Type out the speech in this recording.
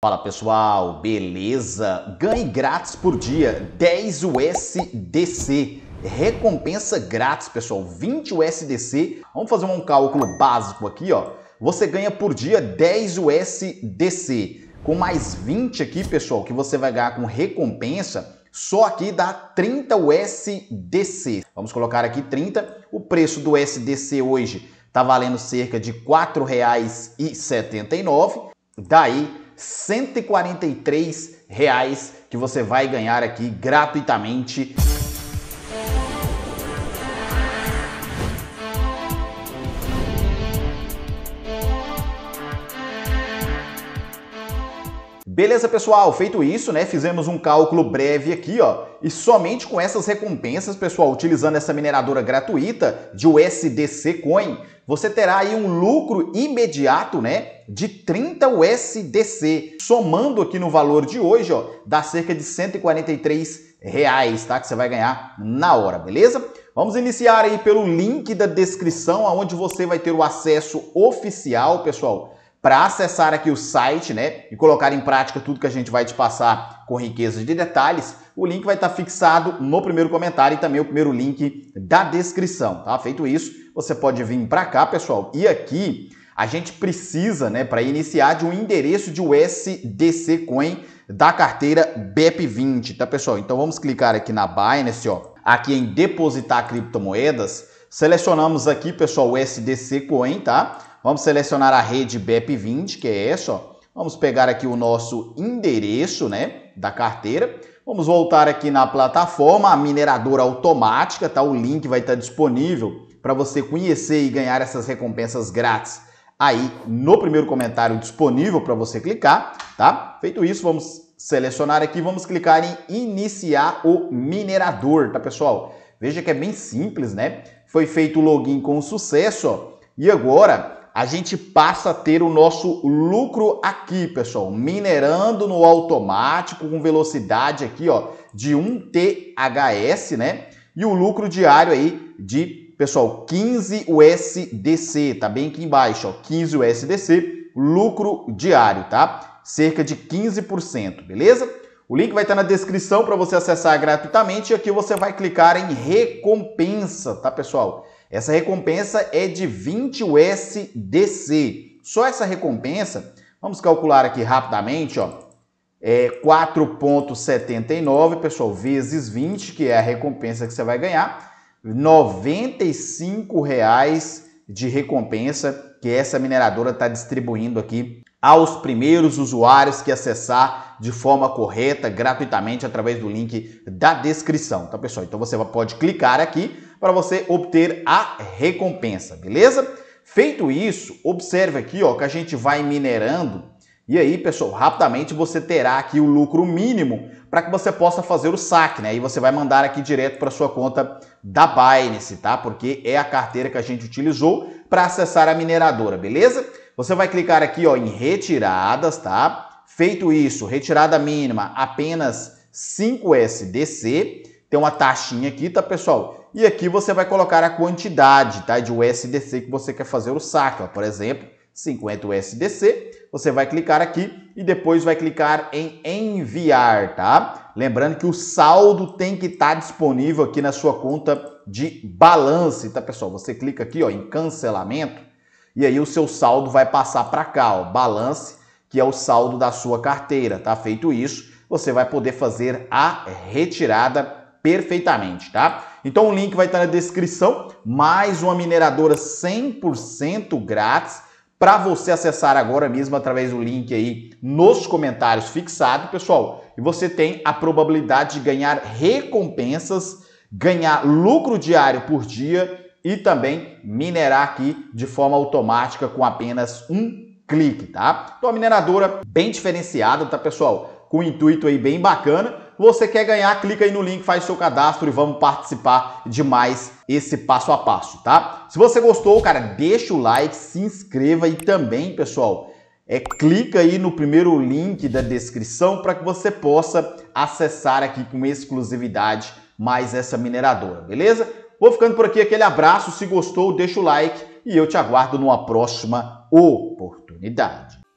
Fala pessoal, beleza? Ganhe grátis por dia 10 USDC. Recompensa grátis, pessoal, 20 USDC. Vamos fazer um cálculo básico aqui, ó. Você ganha por dia 10 USDC. Com mais 20 aqui, pessoal, que você vai ganhar com recompensa, só aqui dá 30 USDC. Vamos colocar aqui 30. O preço do USDC hoje está valendo cerca de R$ 4,79. Daí 143 reais que você vai ganhar aqui gratuitamente Beleza, pessoal? Feito isso, né, fizemos um cálculo breve aqui, ó, e somente com essas recompensas, pessoal, utilizando essa mineradora gratuita de USDC Coin, você terá aí um lucro imediato, né, de 30 USDC, somando aqui no valor de hoje, ó, dá cerca de 143 reais, tá? Que você vai ganhar na hora, beleza? Vamos iniciar aí pelo link da descrição, aonde você vai ter o acesso oficial, pessoal, para acessar aqui o site, né, e colocar em prática tudo que a gente vai te passar com riqueza de detalhes, o link vai estar tá fixado no primeiro comentário e também o primeiro link da descrição, tá? Feito isso, você pode vir para cá, pessoal. E aqui a gente precisa, né, para iniciar de um endereço de USDC Coin da carteira BEP20, tá, pessoal? Então vamos clicar aqui na Binance, ó, aqui em depositar criptomoedas, selecionamos aqui, pessoal, o SDC Coin, tá? Vamos selecionar a rede BEP20, que é essa, ó. Vamos pegar aqui o nosso endereço, né, da carteira. Vamos voltar aqui na plataforma, a mineradora automática, tá? O link vai estar disponível para você conhecer e ganhar essas recompensas grátis aí no primeiro comentário disponível para você clicar, tá? Feito isso, vamos selecionar aqui, vamos clicar em iniciar o minerador, tá, pessoal? Veja que é bem simples, né? Foi feito o login com sucesso, ó, e agora a gente passa a ter o nosso lucro aqui, pessoal, minerando no automático com velocidade aqui, ó, de 1 THS, né? E o lucro diário aí de, pessoal, 15 USDC, tá bem aqui embaixo, ó, 15 USDC, lucro diário, tá? Cerca de 15%, beleza? O link vai estar na descrição para você acessar gratuitamente e aqui você vai clicar em recompensa, tá, pessoal? Essa recompensa é de 20 USDC. Só essa recompensa, vamos calcular aqui rapidamente, ó, é 4.79, pessoal, vezes 20, que é a recompensa que você vai ganhar, R$ 95,00 de recompensa que essa mineradora está distribuindo aqui aos primeiros usuários que acessar de forma correta, gratuitamente, através do link da descrição, tá pessoal? Então você pode clicar aqui, para você obter a recompensa, beleza? Feito isso, observe aqui ó, que a gente vai minerando e aí, pessoal, rapidamente você terá aqui o lucro mínimo para que você possa fazer o saque, né? E você vai mandar aqui direto para sua conta da Binance, tá? Porque é a carteira que a gente utilizou para acessar a mineradora, beleza? Você vai clicar aqui, ó, em retiradas, tá? Feito isso, retirada mínima apenas 5 SDC tem uma taxinha aqui, tá, pessoal? E aqui você vai colocar a quantidade, tá, de USDC que você quer fazer o saque, ó. Por exemplo, 50 USDC, você vai clicar aqui e depois vai clicar em enviar, tá? Lembrando que o saldo tem que estar tá disponível aqui na sua conta de balance, tá, pessoal? Você clica aqui, ó, em cancelamento e aí o seu saldo vai passar para cá, ó, balance, que é o saldo da sua carteira, tá? Feito isso, você vai poder fazer a retirada perfeitamente, tá? Então o link vai estar na descrição, mais uma mineradora 100% grátis para você acessar agora mesmo através do link aí nos comentários fixado, pessoal. E você tem a probabilidade de ganhar recompensas, ganhar lucro diário por dia e também minerar aqui de forma automática com apenas um clique, tá? Então a mineradora bem diferenciada, tá, pessoal? Com um intuito aí bem bacana você quer ganhar? Clica aí no link, faz seu cadastro e vamos participar de mais esse passo a passo, tá? Se você gostou, cara, deixa o like, se inscreva e também, pessoal, é, clica aí no primeiro link da descrição para que você possa acessar aqui com exclusividade mais essa mineradora, beleza? Vou ficando por aqui, aquele abraço, se gostou, deixa o like e eu te aguardo numa próxima oportunidade.